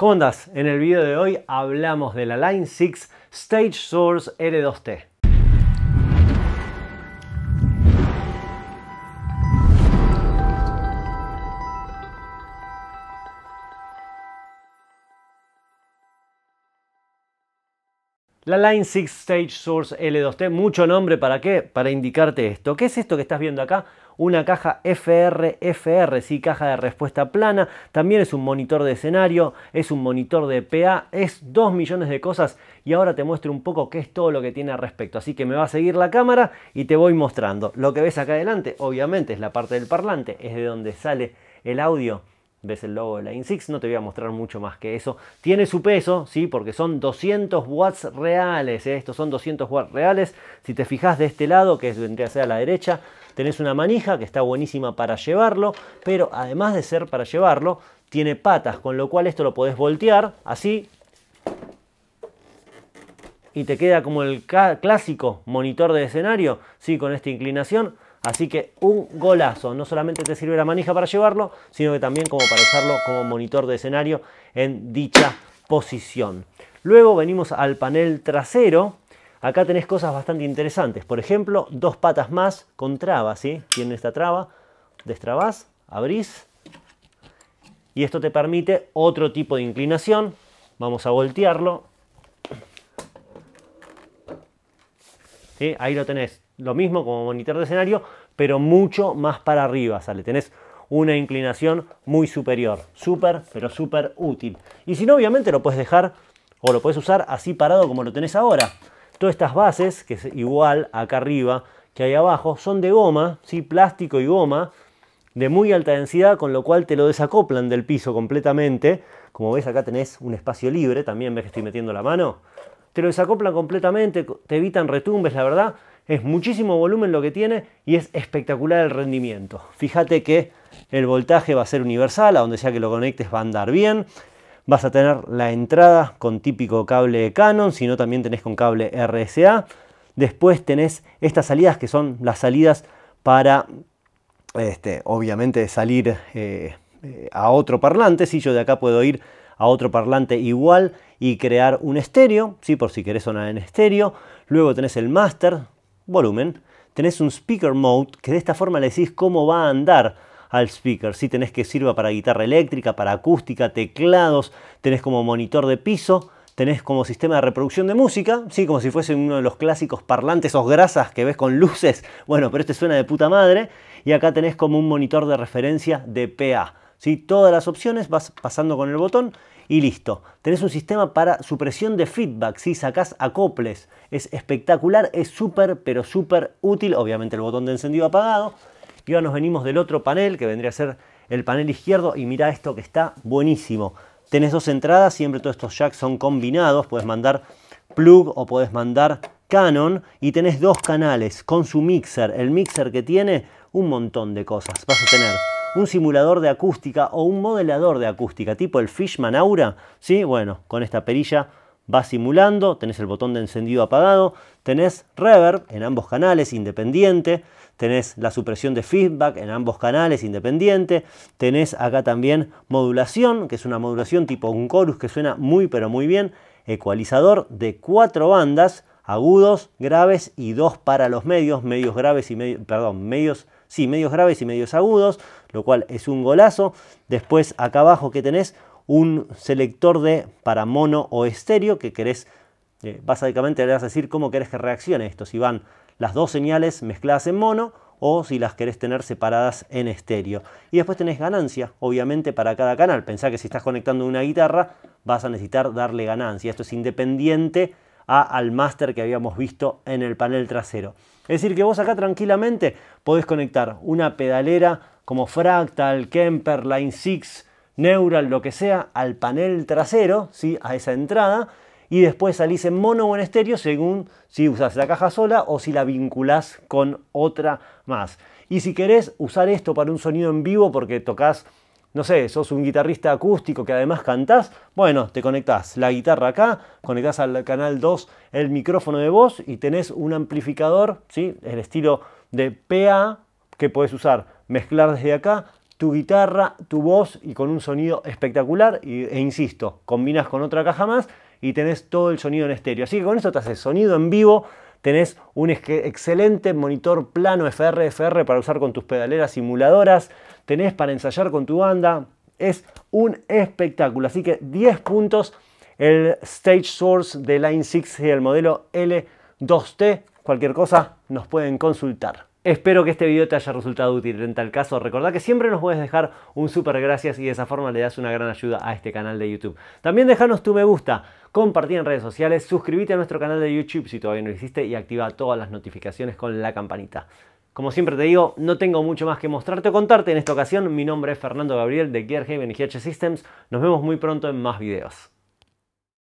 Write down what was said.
Condas, En el video de hoy hablamos de la Line 6 Stage Source L2T. La Line 6 Stage Source L2T, mucho nombre para qué? Para indicarte esto. ¿Qué es esto que estás viendo acá? Una caja FRFR, sí, caja de respuesta plana. También es un monitor de escenario, es un monitor de PA, es dos millones de cosas. Y ahora te muestro un poco qué es todo lo que tiene al respecto. Así que me va a seguir la cámara y te voy mostrando. Lo que ves acá adelante, obviamente, es la parte del parlante, es de donde sale el audio ves el logo de la INSIX, no te voy a mostrar mucho más que eso. Tiene su peso, ¿sí? Porque son 200 watts reales, ¿eh? estos son 200 watts reales. Si te fijas de este lado, que es a ser a la derecha, tenés una manija que está buenísima para llevarlo, pero además de ser para llevarlo, tiene patas, con lo cual esto lo podés voltear así. Y te queda como el clásico monitor de escenario, ¿sí? Con esta inclinación Así que un golazo, no solamente te sirve la manija para llevarlo, sino que también como para usarlo como monitor de escenario en dicha posición. Luego venimos al panel trasero. Acá tenés cosas bastante interesantes. Por ejemplo, dos patas más con traba, ¿sí? Tiene esta traba. Destrabás, abrís. Y esto te permite otro tipo de inclinación. Vamos a voltearlo. ¿Sí? Ahí lo tenés lo mismo como monitor de escenario, pero mucho más para arriba sale. Tenés una inclinación muy superior. Súper, pero súper útil. Y si no, obviamente lo puedes dejar o lo puedes usar así parado como lo tenés ahora. Todas estas bases, que es igual acá arriba que ahí abajo, son de goma, ¿sí? plástico y goma, de muy alta densidad, con lo cual te lo desacoplan del piso completamente. Como ves acá tenés un espacio libre, también ves que estoy metiendo la mano. Te lo desacoplan completamente, te evitan retumbes, la verdad es muchísimo volumen lo que tiene y es espectacular el rendimiento. Fíjate que el voltaje va a ser universal, a donde sea que lo conectes va a andar bien. Vas a tener la entrada con típico cable Canon, si no también tenés con cable RSA. Después tenés estas salidas que son las salidas para, este, obviamente, salir eh, eh, a otro parlante. Si yo de acá puedo ir a otro parlante igual y crear un estéreo, ¿sí? por si querés sonar en estéreo. Luego tenés el master, volumen, tenés un speaker mode que de esta forma le decís cómo va a andar al speaker. Si tenés que sirva para guitarra eléctrica, para acústica, teclados, tenés como monitor de piso, tenés como sistema de reproducción de música, sí, como si fuese uno de los clásicos parlantes o grasas que ves con luces. Bueno, pero este suena de puta madre. Y acá tenés como un monitor de referencia de PA. Todas las opciones vas pasando con el botón y listo. Tenés un sistema para supresión de feedback, si sacas sacás acoples. Es espectacular, es súper, pero súper útil. Obviamente el botón de encendido apagado. Y ahora nos venimos del otro panel, que vendría a ser el panel izquierdo. Y mira esto que está buenísimo. Tenés dos entradas, siempre todos estos jacks son combinados. Puedes mandar plug o puedes mandar Canon y tenés dos canales con su mixer. El mixer que tiene un montón de cosas. Vas a tener un simulador de acústica o un modelador de acústica, tipo el Fishman Aura, ¿sí? Bueno, con esta perilla va simulando, tenés el botón de encendido apagado, tenés reverb en ambos canales independiente, tenés la supresión de feedback en ambos canales independiente, tenés acá también modulación, que es una modulación tipo un chorus que suena muy pero muy bien, ecualizador de cuatro bandas, agudos, graves y dos para los medios, medios graves y medios, perdón, medios, sí, medios graves y medios agudos, lo cual es un golazo. Después acá abajo que tenés un selector de para mono o estéreo que querés, eh, básicamente le vas a decir cómo querés que reaccione esto, si van las dos señales mezcladas en mono o si las querés tener separadas en estéreo. Y después tenés ganancia, obviamente, para cada canal. Pensá que si estás conectando una guitarra, vas a necesitar darle ganancia. Esto es independiente al máster que habíamos visto en el panel trasero. Es decir, que vos acá tranquilamente podés conectar una pedalera como Fractal, Kemper, Line 6, Neural, lo que sea, al panel trasero, ¿sí? a esa entrada, y después salís en mono o en estéreo según si usas la caja sola o si la vinculás con otra más. Y si querés usar esto para un sonido en vivo porque tocas no sé, sos un guitarrista acústico que además cantás, bueno, te conectás la guitarra acá, conectás al canal 2 el micrófono de voz y tenés un amplificador, ¿sí? El estilo de PA que podés usar, mezclar desde acá tu guitarra, tu voz y con un sonido espectacular e insisto, combinas con otra caja más y tenés todo el sonido en estéreo. Así que con esto te haces sonido en vivo, tenés un excelente monitor plano FRFR para usar con tus pedaleras simuladoras, tenés para ensayar con tu banda. Es un espectáculo. Así que 10 puntos el Stage Source de Line 6 y el modelo L2T. Cualquier cosa nos pueden consultar. Espero que este video te haya resultado útil. En tal caso, recordá que siempre nos puedes dejar un super gracias y de esa forma le das una gran ayuda a este canal de YouTube. También dejanos tu me gusta, compartí en redes sociales, suscríbete a nuestro canal de YouTube si todavía no lo hiciste y activa todas las notificaciones con la campanita. Como siempre te digo, no tengo mucho más que mostrarte o contarte en esta ocasión. Mi nombre es Fernando Gabriel de Gearhaven y GH Systems. Nos vemos muy pronto en más videos.